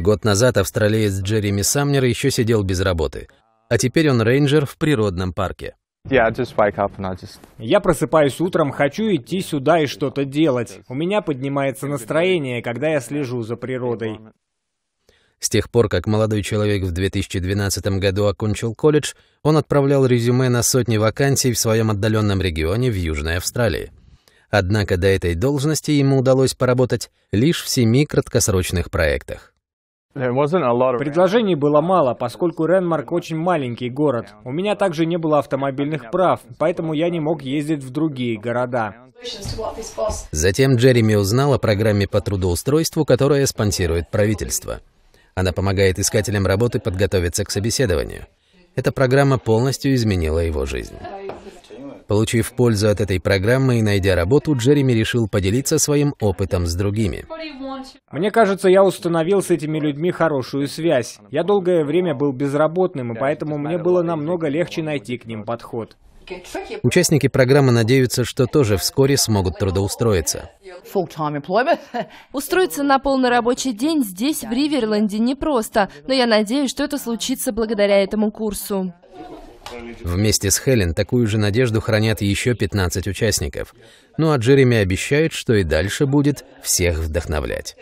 Год назад австралиец Джереми Самнер еще сидел без работы, а теперь он рейнджер в природном парке. Я просыпаюсь утром, хочу идти сюда и что-то делать. У меня поднимается настроение, когда я слежу за природой. С тех пор, как молодой человек в 2012 году окончил колледж, он отправлял резюме на сотни вакансий в своем отдаленном регионе в Южной Австралии. Однако до этой должности ему удалось поработать лишь в семи краткосрочных проектах. Предложений было мало, поскольку Ренмарк очень маленький город. У меня также не было автомобильных прав, поэтому я не мог ездить в другие города. Затем Джереми узнал о программе по трудоустройству, которая спонсирует правительство. Она помогает искателям работы подготовиться к собеседованию. Эта программа полностью изменила его жизнь. Получив пользу от этой программы и найдя работу, Джереми решил поделиться своим опытом с другими. Мне кажется, я установил с этими людьми хорошую связь. Я долгое время был безработным, и поэтому мне было намного легче найти к ним подход. Участники программы надеются, что тоже вскоре смогут трудоустроиться. Устроиться на полный рабочий день здесь, в Риверленде, непросто, но я надеюсь, что это случится благодаря этому курсу. Вместе с Хелен такую же надежду хранят еще 15 участников. Ну а Джереми обещает, что и дальше будет всех вдохновлять.